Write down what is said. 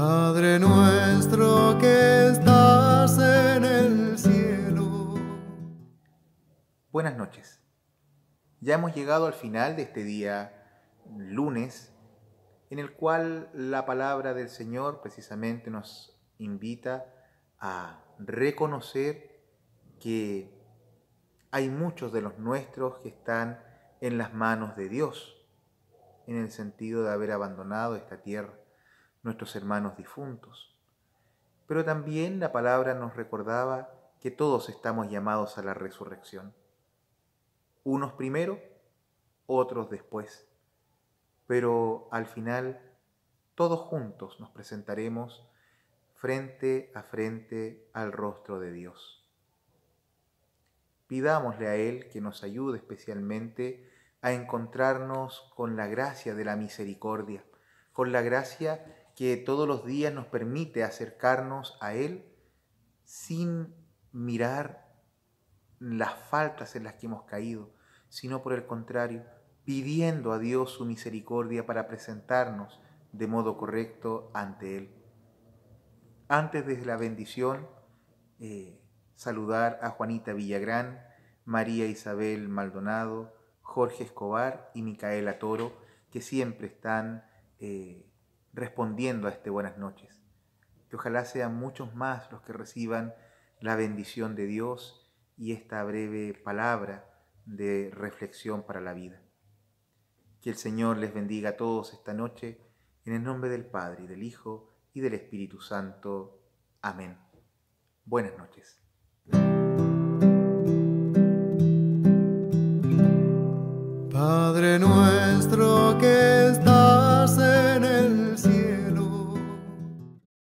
Padre nuestro que estás en el cielo. Buenas noches. Ya hemos llegado al final de este día, lunes, en el cual la palabra del Señor precisamente nos invita a reconocer que hay muchos de los nuestros que están en las manos de Dios, en el sentido de haber abandonado esta tierra nuestros hermanos difuntos. Pero también la palabra nos recordaba que todos estamos llamados a la resurrección. Unos primero, otros después. Pero al final, todos juntos nos presentaremos frente a frente al rostro de Dios. Pidámosle a Él que nos ayude especialmente a encontrarnos con la gracia de la misericordia, con la gracia que todos los días nos permite acercarnos a Él sin mirar las faltas en las que hemos caído, sino por el contrario, pidiendo a Dios su misericordia para presentarnos de modo correcto ante Él. Antes de la bendición, eh, saludar a Juanita Villagrán, María Isabel Maldonado, Jorge Escobar y Micaela Toro, que siempre están eh, respondiendo a este buenas noches. Que ojalá sean muchos más los que reciban la bendición de Dios y esta breve palabra de reflexión para la vida. Que el Señor les bendiga a todos esta noche, en el nombre del Padre, del Hijo y del Espíritu Santo. Amén. Buenas noches. Padre nuestro que